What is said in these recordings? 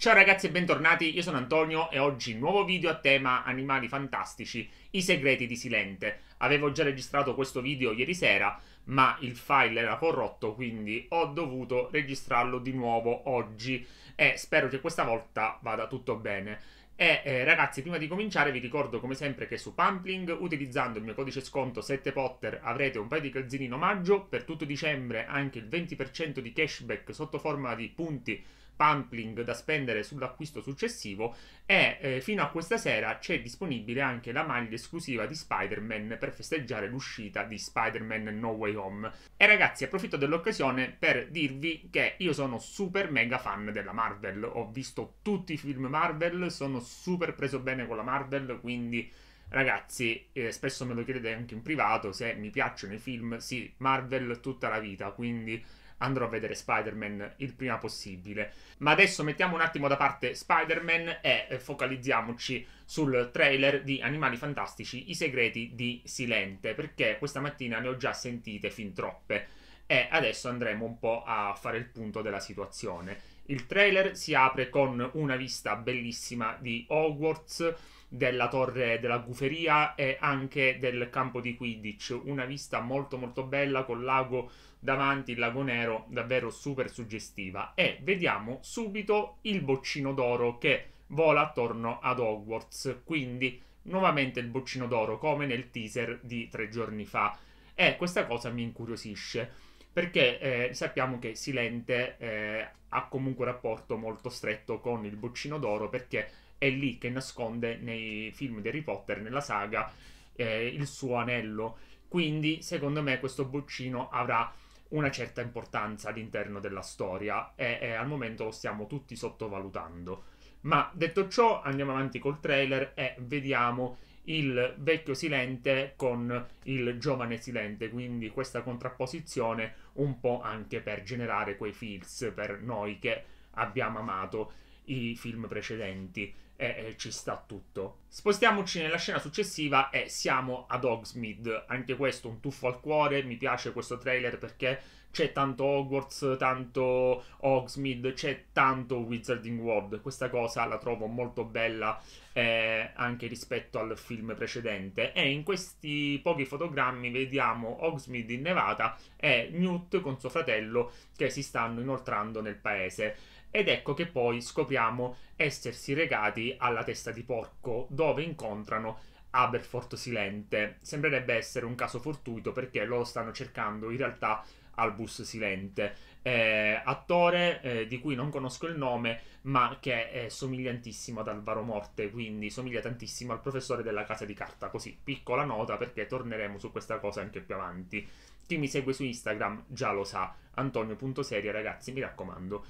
Ciao ragazzi e bentornati, io sono Antonio e oggi nuovo video a tema Animali Fantastici, i segreti di Silente. Avevo già registrato questo video ieri sera, ma il file era corrotto, quindi ho dovuto registrarlo di nuovo oggi e spero che questa volta vada tutto bene. E eh, ragazzi, prima di cominciare vi ricordo come sempre che su Pumpling, utilizzando il mio codice sconto 7Potter, avrete un paio di calzini in omaggio, per tutto dicembre anche il 20% di cashback sotto forma di punti pumpling da spendere sull'acquisto successivo e eh, fino a questa sera c'è disponibile anche la maglia esclusiva di Spider-Man per festeggiare l'uscita di Spider-Man No Way Home. E ragazzi, approfitto dell'occasione per dirvi che io sono super mega fan della Marvel, ho visto tutti i film Marvel, sono super preso bene con la Marvel, quindi Ragazzi, eh, spesso me lo chiedete anche in privato se mi piacciono i film. Sì, Marvel tutta la vita, quindi andrò a vedere Spider-Man il prima possibile. Ma adesso mettiamo un attimo da parte Spider-Man e eh, focalizziamoci sul trailer di Animali Fantastici, i segreti di Silente, perché questa mattina ne ho già sentite fin troppe e adesso andremo un po' a fare il punto della situazione. Il trailer si apre con una vista bellissima di Hogwarts della torre della guferia e anche del campo di Quidditch. Una vista molto molto bella col lago davanti, il lago nero, davvero super suggestiva. E vediamo subito il boccino d'oro che vola attorno ad Hogwarts, quindi nuovamente il boccino d'oro come nel teaser di tre giorni fa. E questa cosa mi incuriosisce perché eh, sappiamo che Silente eh, ha comunque un rapporto molto stretto con il boccino d'oro perché è lì che nasconde nei film di Harry Potter, nella saga, eh, il suo anello. Quindi, secondo me, questo boccino avrà una certa importanza all'interno della storia e, e al momento lo stiamo tutti sottovalutando. Ma detto ciò, andiamo avanti col trailer e vediamo il vecchio silente con il giovane silente, quindi questa contrapposizione un po' anche per generare quei feels per noi che abbiamo amato i film precedenti e, e ci sta tutto. Spostiamoci nella scena successiva e siamo ad Hogsmeade, anche questo un tuffo al cuore, mi piace questo trailer perché c'è tanto Hogwarts, tanto Hogsmeade, c'è tanto Wizarding World. Questa cosa la trovo molto bella eh, anche rispetto al film precedente. E in questi pochi fotogrammi vediamo Hogsmeade Nevada e Newt con suo fratello che si stanno inoltrando nel paese ed ecco che poi scopriamo essersi recati alla testa di porco, dove incontrano Aberfort Silente. Sembrerebbe essere un caso fortuito perché loro stanno cercando in realtà Albus Silente, eh, attore eh, di cui non conosco il nome, ma che è somigliantissimo ad Alvaro Morte, quindi somiglia tantissimo al professore della casa di carta. Così, piccola nota perché torneremo su questa cosa anche più avanti. Chi mi segue su Instagram già lo sa, Antonio.seria, ragazzi, mi raccomando.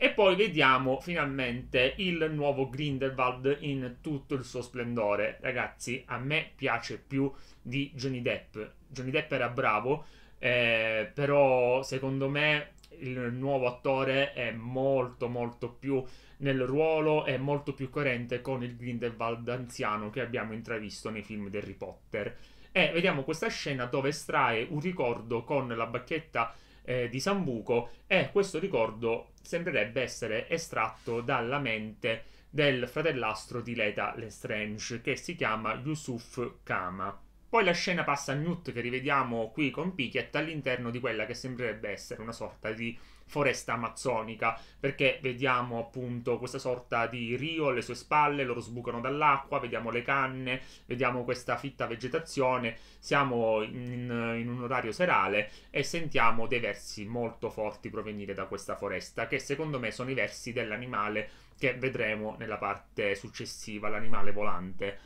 E poi vediamo finalmente il nuovo Grindelwald in tutto il suo splendore. Ragazzi, a me piace più di Johnny Depp. Johnny Depp era bravo, eh, però secondo me il nuovo attore è molto molto più nel ruolo, è molto più coerente con il Grindelwald anziano che abbiamo intravisto nei film di Harry Potter. E eh, vediamo questa scena dove estrae un ricordo con la bacchetta eh, di Sambuco e questo ricordo sembrerebbe essere estratto dalla mente del fratellastro di Leta Lestrange che si chiama Yusuf Kama. Poi la scena passa a Newt che rivediamo qui con Pickett all'interno di quella che sembrerebbe essere una sorta di foresta amazzonica, perché vediamo appunto questa sorta di rio alle sue spalle, loro sbucano dall'acqua, vediamo le canne, vediamo questa fitta vegetazione, siamo in, in un orario serale e sentiamo dei versi molto forti provenire da questa foresta, che secondo me sono i versi dell'animale che vedremo nella parte successiva, l'animale volante.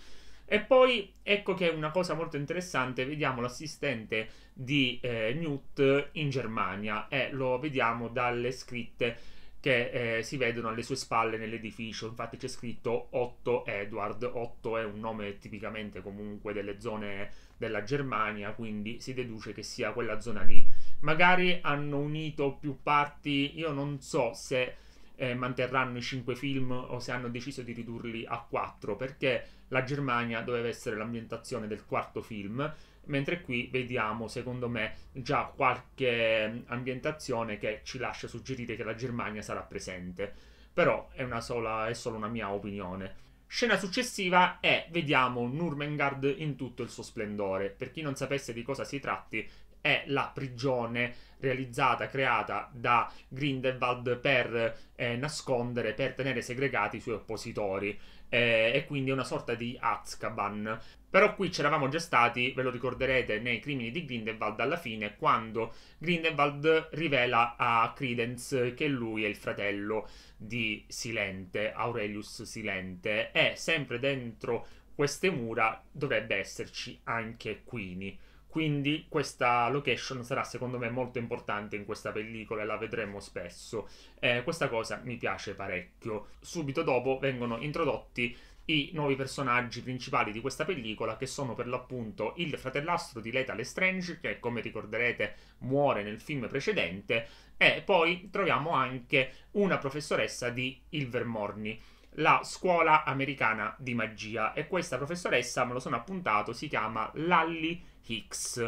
E poi ecco che è una cosa molto interessante, vediamo l'assistente di eh, Newt in Germania e lo vediamo dalle scritte che eh, si vedono alle sue spalle nell'edificio. Infatti c'è scritto Otto Edward. Otto è un nome tipicamente comunque delle zone della Germania, quindi si deduce che sia quella zona lì. Magari hanno unito più parti, io non so se eh, manterranno i cinque film o se hanno deciso di ridurli a quattro, perché la Germania doveva essere l'ambientazione del quarto film, mentre qui vediamo, secondo me, già qualche mm, ambientazione che ci lascia suggerire che la Germania sarà presente. Però è, sola, è solo una mia opinione. Scena successiva è, vediamo, Nurmengard in tutto il suo splendore. Per chi non sapesse di cosa si tratti, è la prigione realizzata, creata da Grindelwald per eh, nascondere, per tenere segregati i suoi oppositori. Eh, e quindi è una sorta di Azkaban. Però qui c'eravamo già stati, ve lo ricorderete, nei crimini di Grindelwald alla fine, quando Grindelwald rivela a Credence che lui è il fratello di Silente, Aurelius Silente, e sempre dentro queste mura dovrebbe esserci anche Quini. Quindi questa location sarà secondo me molto importante in questa pellicola e la vedremo spesso. Eh, questa cosa mi piace parecchio. Subito dopo vengono introdotti i nuovi personaggi principali di questa pellicola che sono per l'appunto il fratellastro di Leta Strange che come ricorderete muore nel film precedente e poi troviamo anche una professoressa di Ilvermorny la scuola americana di magia e questa professoressa me lo sono appuntato si chiama Lally Hicks.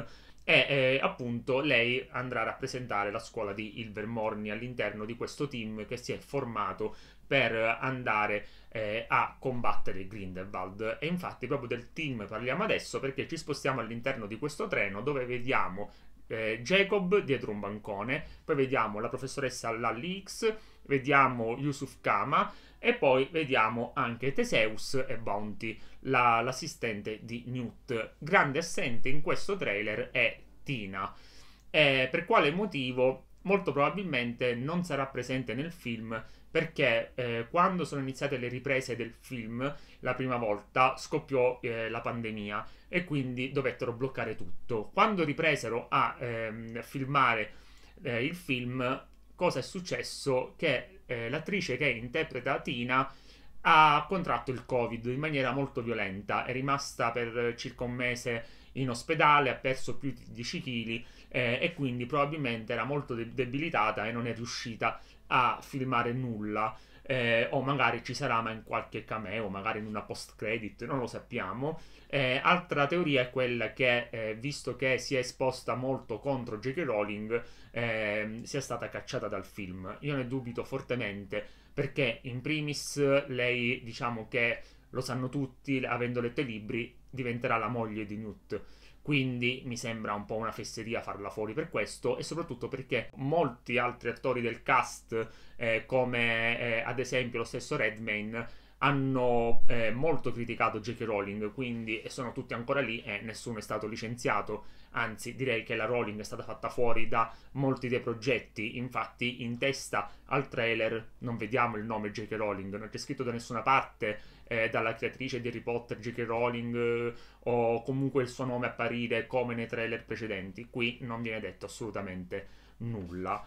E eh, appunto lei andrà a rappresentare la scuola di Ilvermorny all'interno di questo team che si è formato per andare eh, a combattere Grindelwald. E infatti proprio del team parliamo adesso perché ci spostiamo all'interno di questo treno dove vediamo eh, Jacob dietro un bancone, poi vediamo la professoressa Lally X, vediamo Yusuf Kama e poi vediamo anche Teseus e Bounty, la, l'assistente di Newt. Grande assente in questo trailer è Tina. Eh, per quale motivo? Molto probabilmente non sarà presente nel film perché eh, quando sono iniziate le riprese del film la prima volta scoppiò eh, la pandemia e quindi dovettero bloccare tutto. Quando ripresero a ehm, filmare eh, il film, cosa è successo? Che eh, l'attrice che interpreta Tina ha contratto il Covid in maniera molto violenta, è rimasta per circa un mese in ospedale, ha perso più di 10 kg eh, e quindi probabilmente era molto debilitata e non è riuscita a filmare nulla. Eh, o magari ci sarà ma in qualche cameo, magari in una post credit, non lo sappiamo. Eh, altra teoria è quella che, eh, visto che si è esposta molto contro J.K. Rowling, ehm, sia stata cacciata dal film. Io ne dubito fortemente, perché in primis lei, diciamo che lo sanno tutti, avendo letto i libri, diventerà la moglie di Newt. Quindi mi sembra un po' una fesseria farla fuori per questo e soprattutto perché molti altri attori del cast, eh, come eh, ad esempio lo stesso Redmayne, hanno eh, molto criticato J.K. Rowling, quindi sono tutti ancora lì e nessuno è stato licenziato, anzi direi che la Rowling è stata fatta fuori da molti dei progetti, infatti in testa al trailer non vediamo il nome J.K. Rowling, non c'è scritto da nessuna parte eh, dalla creatrice di Harry Potter J.K. Rowling eh, o comunque il suo nome apparire come nei trailer precedenti, qui non viene detto assolutamente nulla.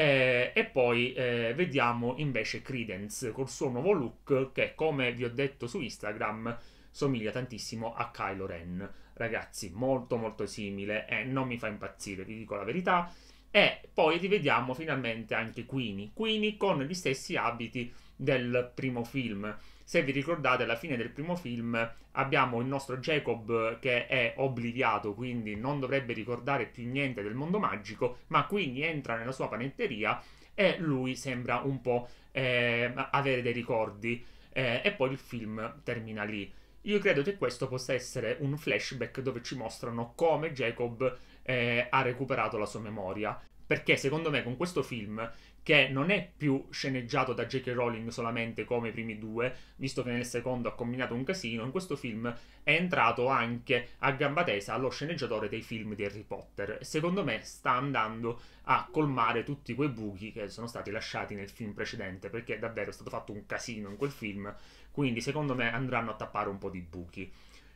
Eh, e poi eh, vediamo invece Credence col suo nuovo look che, come vi ho detto su Instagram, somiglia tantissimo a Kylo Ren. Ragazzi, molto molto simile e eh, non mi fa impazzire, vi dico la verità. E poi rivediamo finalmente anche Queenie, Queenie con gli stessi abiti del primo film. Se vi ricordate, alla fine del primo film abbiamo il nostro Jacob che è obliviato, quindi non dovrebbe ricordare più niente del mondo magico, ma quindi entra nella sua panetteria e lui sembra un po' eh, avere dei ricordi eh, e poi il film termina lì. Io credo che questo possa essere un flashback dove ci mostrano come Jacob eh, ha recuperato la sua memoria perché secondo me con questo film che non è più sceneggiato da J.K. Rowling solamente come i primi due, visto che nel secondo ha combinato un casino, in questo film è entrato anche a gamba tesa lo sceneggiatore dei film di Harry Potter. Secondo me sta andando a colmare tutti quei buchi che sono stati lasciati nel film precedente, perché davvero è stato fatto un casino in quel film, quindi secondo me andranno a tappare un po' di buchi.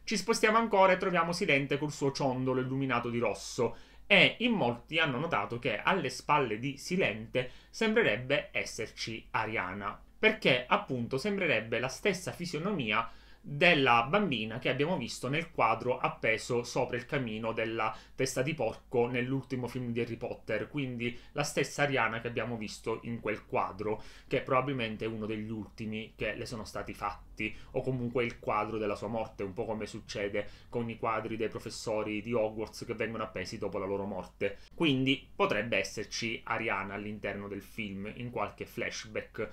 Ci spostiamo ancora e troviamo Silente col suo ciondolo illuminato di rosso e in molti hanno notato che alle spalle di Silente sembrerebbe esserci Ariana, perché appunto sembrerebbe la stessa fisionomia della bambina che abbiamo visto nel quadro appeso sopra il camino della testa di porco nell'ultimo film di Harry Potter, quindi la stessa Ariana che abbiamo visto in quel quadro, che è probabilmente uno degli ultimi che le sono stati fatti, o comunque il quadro della sua morte, un po' come succede con i quadri dei professori di Hogwarts che vengono appesi dopo la loro morte. Quindi potrebbe esserci Ariana all'interno del film in qualche flashback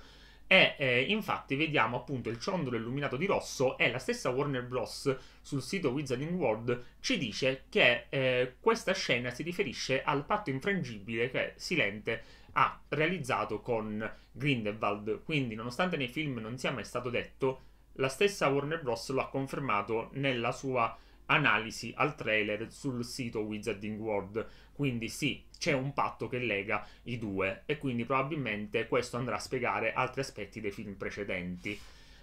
e eh, infatti vediamo appunto il ciondolo illuminato di rosso e la stessa Warner Bros. sul sito Wizarding World ci dice che eh, questa scena si riferisce al patto infrangibile che Silente ha realizzato con Grindelwald. Quindi, nonostante nei film non sia mai stato detto, la stessa Warner Bros. lo ha confermato nella sua analisi al trailer sul sito Wizarding World. Quindi sì, c'è un patto che lega i due e quindi probabilmente questo andrà a spiegare altri aspetti dei film precedenti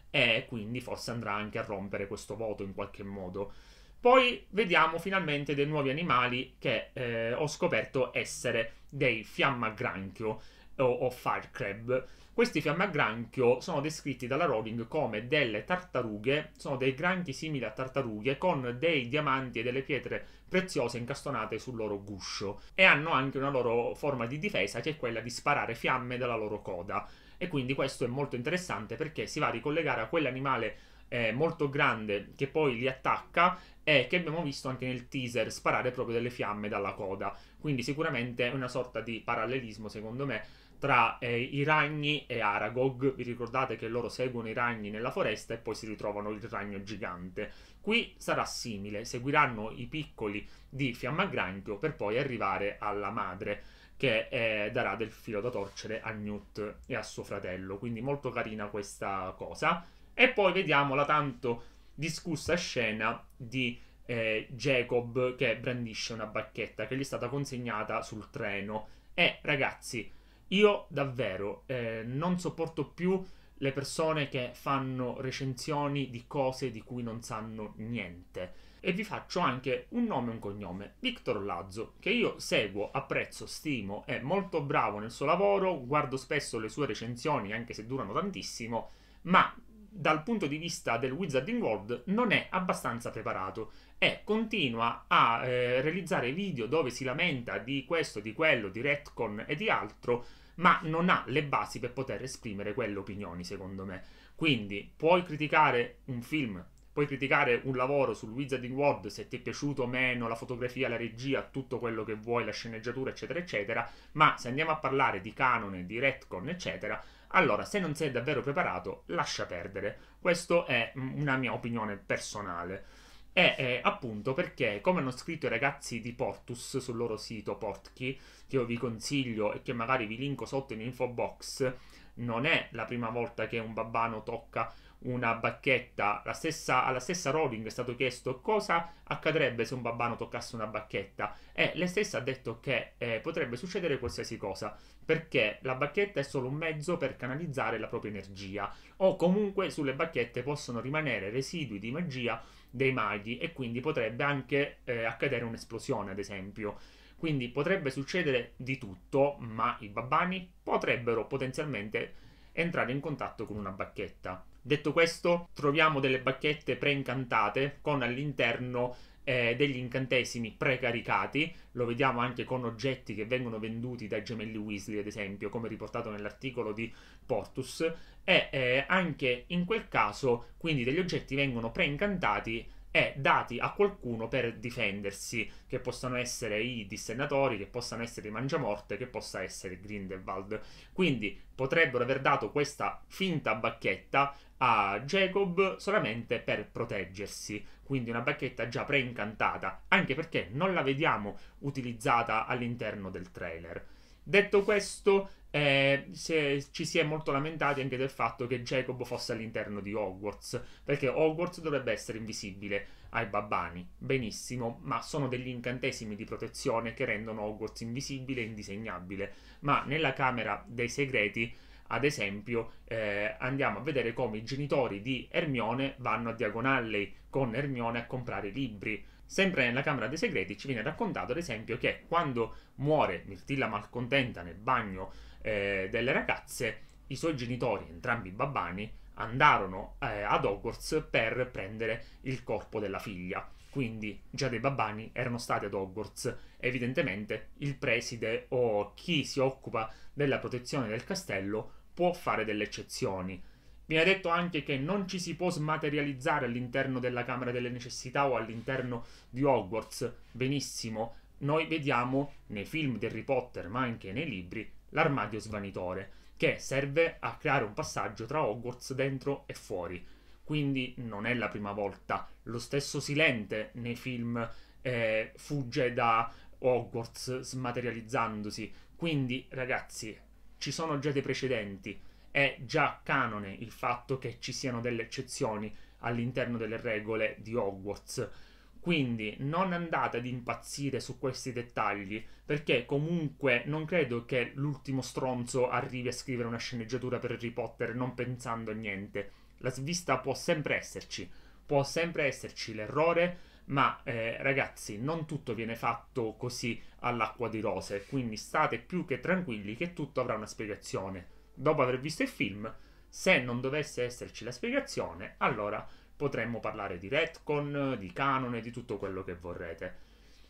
e quindi forse andrà anche a rompere questo voto in qualche modo. Poi vediamo finalmente dei nuovi animali che eh, ho scoperto essere dei fiammagranchio o, o Firecrab. Questi fiamme a granchio sono descritti dalla Rowling come delle tartarughe, sono dei granchi simili a tartarughe con dei diamanti e delle pietre preziose incastonate sul loro guscio e hanno anche una loro forma di difesa che è quella di sparare fiamme dalla loro coda. E quindi questo è molto interessante perché si va a ricollegare a quell'animale eh, molto grande che poi li attacca e che abbiamo visto anche nel teaser sparare proprio delle fiamme dalla coda. Quindi sicuramente è una sorta di parallelismo, secondo me, tra eh, i ragni e Aragog. Vi ricordate che loro seguono i ragni nella foresta e poi si ritrovano il ragno gigante. Qui sarà simile, seguiranno i piccoli di Fiammagranchio per poi arrivare alla madre che eh, darà del filo da torcere a Newt e a suo fratello. Quindi molto carina questa cosa. E poi vediamo la tanto discussa scena di eh, Jacob che brandisce una bacchetta che gli è stata consegnata sul treno. E ragazzi, io davvero eh, non sopporto più le persone che fanno recensioni di cose di cui non sanno niente. E vi faccio anche un nome e un cognome, Victor Lazzo, che io seguo, apprezzo, stimo, è molto bravo nel suo lavoro, guardo spesso le sue recensioni anche se durano tantissimo, ma dal punto di vista del Wizarding World non è abbastanza preparato e continua a eh, realizzare video dove si lamenta di questo, di quello, di retcon e di altro, ma non ha le basi per poter esprimere quelle opinioni, secondo me. Quindi puoi criticare un film, puoi criticare un lavoro sul Wizarding World se ti è piaciuto o meno, la fotografia, la regia, tutto quello che vuoi, la sceneggiatura, eccetera, eccetera, ma se andiamo a parlare di canone, di retcon, eccetera, allora se non sei davvero preparato, lascia perdere. Questa è mm, una mia opinione personale. E appunto perché, come hanno scritto i ragazzi di Portus sul loro sito Portkey, che io vi consiglio e che magari vi linko sotto in info box, non è la prima volta che un babbano tocca una bacchetta, la stessa, alla stessa Rowling è stato chiesto cosa accadrebbe se un babbano toccasse una bacchetta e lei stessa ha detto che eh, potrebbe succedere qualsiasi cosa perché la bacchetta è solo un mezzo per canalizzare la propria energia o comunque sulle bacchette possono rimanere residui di magia dei maghi e quindi potrebbe anche eh, accadere un'esplosione ad esempio. Quindi potrebbe succedere di tutto, ma i babbani potrebbero potenzialmente entrare in contatto con una bacchetta. Detto questo, troviamo delle bacchette preincantate con all'interno eh, degli incantesimi precaricati, lo vediamo anche con oggetti che vengono venduti dai gemelli Weasley, ad esempio, come riportato nell'articolo di Portus, e eh, anche in quel caso, quindi degli oggetti vengono preincantati e dati a qualcuno per difendersi, che possano essere i dissennatori, che possano essere i mangiamorte, che possa essere Grindelwald. Quindi potrebbero aver dato questa finta bacchetta a Jacob solamente per proteggersi, quindi una bacchetta già preincantata, anche perché non la vediamo utilizzata all'interno del trailer. Detto questo, eh, se, ci si è molto lamentati anche del fatto che Jacob fosse all'interno di Hogwarts, perché Hogwarts dovrebbe essere invisibile ai babbani. Benissimo, ma sono degli incantesimi di protezione che rendono Hogwarts invisibile e indisegnabile. Ma nella Camera dei Segreti ad esempio, eh, andiamo a vedere come i genitori di Hermione vanno a Diagonale con Hermione a comprare libri. Sempre nella Camera dei Segreti ci viene raccontato, ad esempio, che quando muore Mirtilla malcontenta nel bagno eh, delle ragazze, i suoi genitori, entrambi babbani, andarono eh, ad Hogwarts per prendere il corpo della figlia. Quindi già dei babbani erano stati ad Hogwarts. Evidentemente il preside o chi si occupa della protezione del castello può fare delle eccezioni. Viene detto anche che non ci si può smaterializzare all'interno della Camera delle Necessità o all'interno di Hogwarts. Benissimo, noi vediamo nei film di Harry Potter, ma anche nei libri, l'armadio svanitore, che serve a creare un passaggio tra Hogwarts dentro e fuori. Quindi non è la prima volta. Lo stesso Silente nei film eh, fugge da Hogwarts smaterializzandosi. Quindi, ragazzi, ci sono già dei precedenti. È già canone il fatto che ci siano delle eccezioni all'interno delle regole di Hogwarts quindi non andate ad impazzire su questi dettagli, perché comunque non credo che l'ultimo stronzo arrivi a scrivere una sceneggiatura per Harry Potter non pensando a niente. La svista può sempre esserci, può sempre esserci l'errore, ma eh, ragazzi, non tutto viene fatto così all'acqua di rose, quindi state più che tranquilli che tutto avrà una spiegazione. Dopo aver visto il film, se non dovesse esserci la spiegazione, allora Potremmo parlare di retcon, di canone, di tutto quello che vorrete.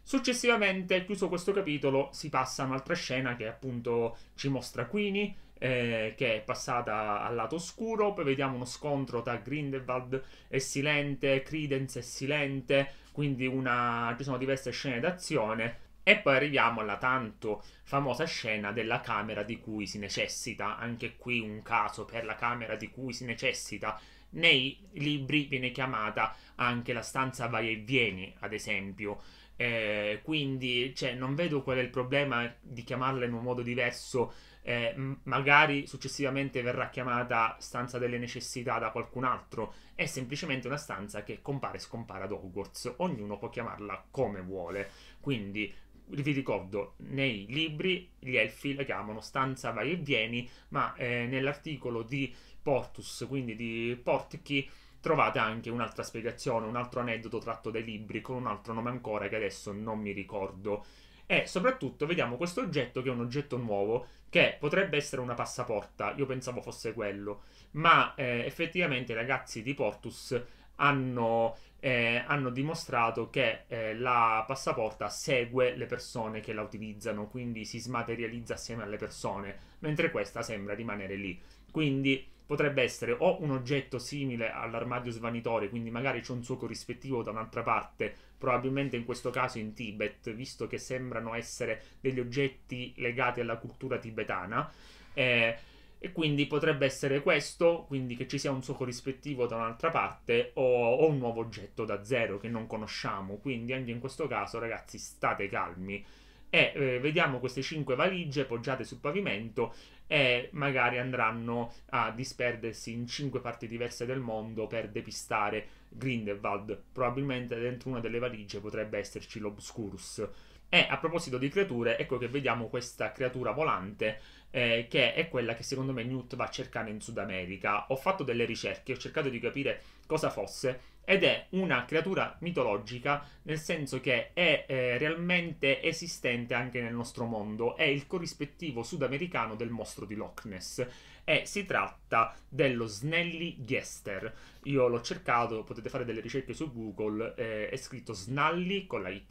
Successivamente, chiuso questo capitolo, si passa a un'altra scena che appunto ci mostra Queenie, eh, che è passata al lato oscuro, poi vediamo uno scontro tra Grindelwald e Silente, Credence e Silente, quindi una... ci sono diverse scene d'azione. E poi arriviamo alla tanto famosa scena della camera di cui si necessita, anche qui un caso per la camera di cui si necessita, nei libri viene chiamata anche la stanza vai e vieni, ad esempio. Eh, quindi cioè, non vedo qual è il problema di chiamarla in un modo diverso. Eh, magari successivamente verrà chiamata stanza delle necessità da qualcun altro. È semplicemente una stanza che compare e scompare ad Hogwarts. Ognuno può chiamarla come vuole. Quindi vi ricordo, nei libri gli elfi la chiamano stanza vai e vieni, ma eh, nell'articolo di Portus, quindi di Portkey, trovate anche un'altra spiegazione, un altro aneddoto tratto dai libri con un altro nome ancora che adesso non mi ricordo. E soprattutto vediamo questo oggetto che è un oggetto nuovo, che potrebbe essere una passaporta, io pensavo fosse quello, ma eh, effettivamente i ragazzi di Portus hanno, eh, hanno dimostrato che eh, la passaporta segue le persone che la utilizzano, quindi si smaterializza assieme alle persone, mentre questa sembra rimanere lì. Quindi potrebbe essere o un oggetto simile all'armadio svanitore, quindi magari c'è un suo corrispettivo da un'altra parte, probabilmente in questo caso in Tibet, visto che sembrano essere degli oggetti legati alla cultura tibetana. Eh, e quindi potrebbe essere questo, quindi che ci sia un suo corrispettivo da un'altra parte o, o, un nuovo oggetto da zero che non conosciamo. Quindi anche in questo caso, ragazzi, state calmi. E eh, vediamo queste cinque valigie poggiate sul pavimento e magari andranno a disperdersi in cinque parti diverse del mondo per depistare Grindelwald. Probabilmente dentro una delle valigie potrebbe esserci l'Obscurus. E a proposito di creature, ecco che vediamo questa creatura volante eh, che è quella che secondo me Newt va a cercare in Sud America. Ho fatto delle ricerche, ho cercato di capire cosa fosse ed è una creatura mitologica, nel senso che è eh, realmente esistente anche nel nostro mondo, è il corrispettivo sudamericano del mostro di Loch Ness e si tratta dello Snelly Gester. Io l'ho cercato, potete fare delle ricerche su Google, eh, è scritto Snalli con la Y,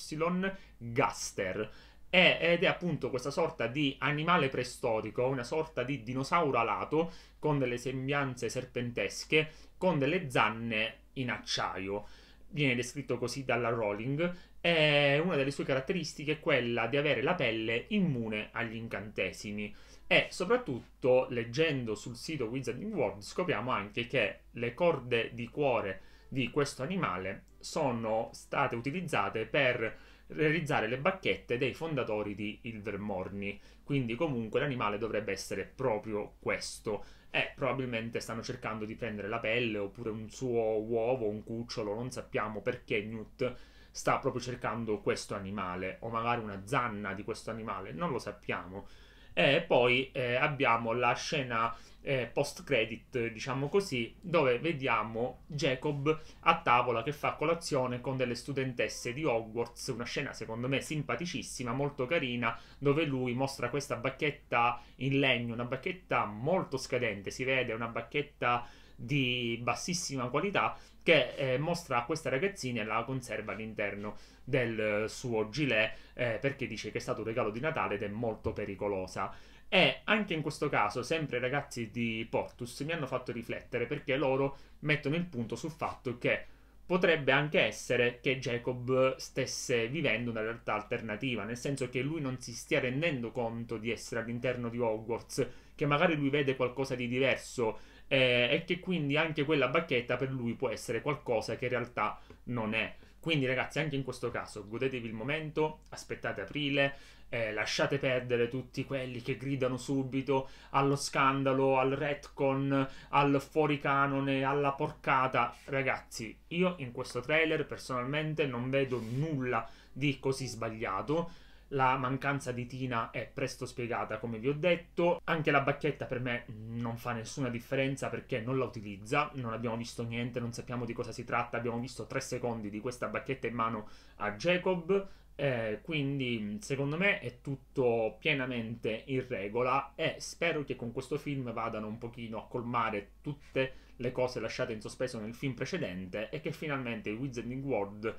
Gaster ed è appunto questa sorta di animale preistorico, una sorta di dinosauro alato con delle sembianze serpentesche, con delle zanne in acciaio. Viene descritto così dalla Rowling e una delle sue caratteristiche è quella di avere la pelle immune agli incantesimi. E soprattutto, leggendo sul sito Wizarding World, scopriamo anche che le corde di cuore di questo animale sono state utilizzate per realizzare le bacchette dei fondatori di Ilvermorny. Quindi comunque l'animale dovrebbe essere proprio questo. E probabilmente stanno cercando di prendere la pelle oppure un suo uovo, un cucciolo, non sappiamo perché Newt sta proprio cercando questo animale o magari una zanna di questo animale, non lo sappiamo. E poi eh, abbiamo la scena eh, post credit, diciamo così, dove vediamo Jacob a tavola che fa colazione con delle studentesse di Hogwarts, una scena secondo me simpaticissima, molto carina, dove lui mostra questa bacchetta in legno, una bacchetta molto scadente, si vede una bacchetta di bassissima qualità che eh, mostra a questa ragazzina e la conserva all'interno del eh, suo gilet eh, perché dice che è stato un regalo di Natale ed è molto pericolosa. E anche in questo caso, sempre i ragazzi di Portus mi hanno fatto riflettere perché loro mettono il punto sul fatto che potrebbe anche essere che Jacob stesse vivendo una realtà alternativa, nel senso che lui non si stia rendendo conto di essere all'interno di Hogwarts, che magari lui vede qualcosa di diverso eh, e che quindi anche quella bacchetta per lui può essere qualcosa che in realtà non è. Quindi ragazzi, anche in questo caso godetevi il momento, aspettate aprile, eh, lasciate perdere tutti quelli che gridano subito allo scandalo, al retcon, al fuoricanone, alla porcata. Ragazzi, io in questo trailer personalmente non vedo nulla di così sbagliato. La mancanza di Tina è presto spiegata, come vi ho detto. Anche la bacchetta per me non fa nessuna differenza perché non la utilizza, non abbiamo visto niente, non sappiamo di cosa si tratta. Abbiamo visto tre secondi di questa bacchetta in mano a Jacob. Eh, quindi secondo me è tutto pienamente in regola e spero che con questo film vadano un pochino a colmare tutte le cose lasciate in sospeso nel film precedente e che finalmente Wizarding World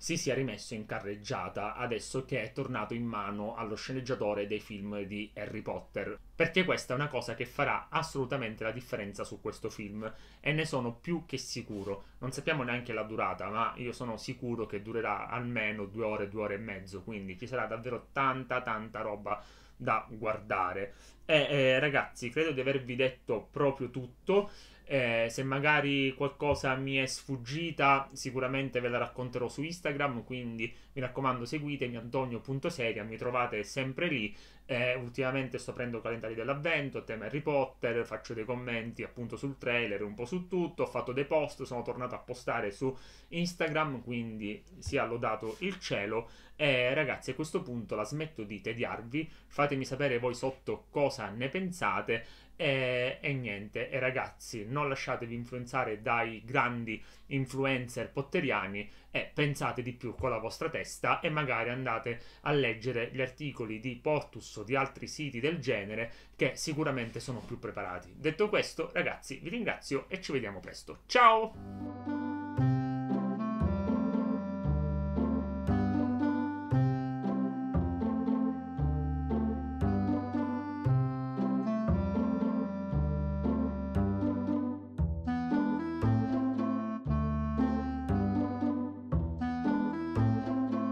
si sia rimesso in carreggiata adesso che è tornato in mano allo sceneggiatore dei film di Harry Potter. Perché questa è una cosa che farà assolutamente la differenza su questo film e ne sono più che sicuro. Non sappiamo neanche la durata, ma io sono sicuro che durerà almeno due ore, due ore e mezzo, quindi ci sarà davvero tanta, tanta roba da guardare. E eh, ragazzi, credo di avervi detto proprio tutto. Eh, se magari qualcosa mi è sfuggita, sicuramente ve la racconterò su Instagram. Quindi mi raccomando, seguitemi Antonio.seria, mi trovate sempre lì. Eh, ultimamente sto prendendo calendari dell'avvento, tema Harry Potter, faccio dei commenti appunto sul trailer, un po' su tutto. Ho fatto dei post, sono tornato a postare su Instagram. Quindi sia lodato il cielo. E eh, ragazzi, a questo punto la smetto di tediarvi, fatemi sapere voi sotto cosa ne pensate. E, eh, e, niente, e ragazzi, non lasciatevi influenzare dai grandi influencer potteriani e pensate di più con la vostra testa e magari andate a leggere gli articoli di Portus o di altri siti del genere che sicuramente sono più preparati. Detto questo, ragazzi, vi ringrazio e ci vediamo presto. Ciao!